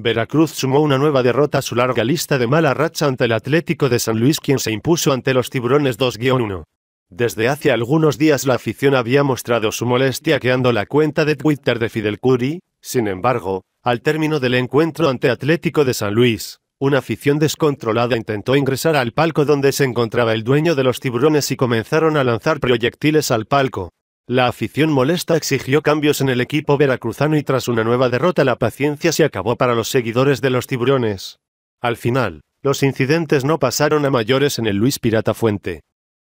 Veracruz sumó una nueva derrota a su larga lista de mala racha ante el Atlético de San Luis quien se impuso ante los Tiburones 2-1. Desde hace algunos días la afición había mostrado su molestia creando la cuenta de Twitter de Fidel Curi, sin embargo, al término del encuentro ante Atlético de San Luis, una afición descontrolada intentó ingresar al palco donde se encontraba el dueño de los tiburones y comenzaron a lanzar proyectiles al palco. La afición molesta exigió cambios en el equipo veracruzano y tras una nueva derrota la paciencia se acabó para los seguidores de los tiburones. Al final, los incidentes no pasaron a mayores en el Luis Pirata Fuente,